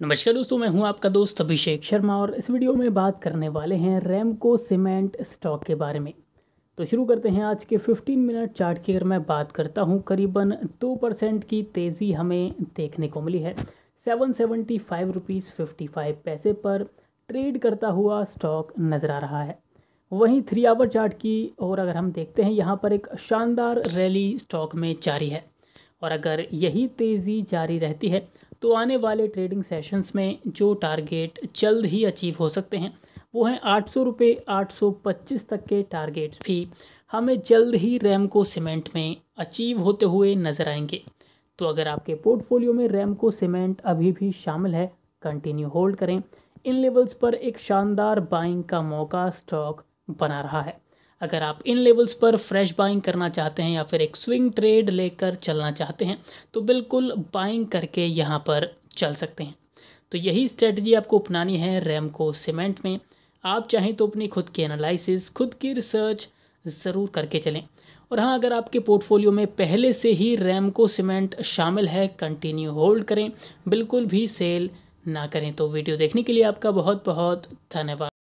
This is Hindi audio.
नमस्कार दोस्तों मैं हूं आपका दोस्त अभिषेक शर्मा और इस वीडियो में बात करने वाले हैं रेमको सीमेंट स्टॉक के बारे में तो शुरू करते हैं आज के 15 मिनट चार्ट की अगर मैं बात करता हूं करीबन दो परसेंट की तेज़ी हमें देखने को मिली है seven seventy five rupees fifty five पैसे पर ट्रेड करता हुआ स्टॉक नज़र आ रहा है वहीं थ्री आवर चार्ट की और अगर हम देखते हैं यहाँ पर एक शानदार रैली स्टॉक में जारी है और अगर यही तेज़ी जारी रहती है तो आने वाले ट्रेडिंग सेशंस में जो टारगेट जल्द ही अचीव हो सकते हैं वो हैं आठ सौ रुपये आठ सौ पच्चीस तक के टारगेट्स भी हमें जल्द ही रैमको सीमेंट में अचीव होते हुए नज़र आएंगे तो अगर आपके पोर्टफोलियो में को सीमेंट अभी भी शामिल है कंटिन्यू होल्ड करें इन लेवल्स पर एक शानदार बाइंग का मौका स्टॉक बना रहा है अगर आप इन लेवल्स पर फ्रेश बाइंग करना चाहते हैं या फिर एक स्विंग ट्रेड लेकर चलना चाहते हैं तो बिल्कुल बाइंग करके यहाँ पर चल सकते हैं तो यही स्ट्रेटजी आपको अपनानी है रैम को सीमेंट में आप चाहें तो अपनी खुद की एनालिसिस खुद की रिसर्च ज़रूर करके चलें और हाँ अगर आपके पोर्टफोलियो में पहले से ही रैमको सीमेंट शामिल है कंटिन्यू होल्ड करें बिल्कुल भी सेल ना करें तो वीडियो देखने के लिए आपका बहुत बहुत धन्यवाद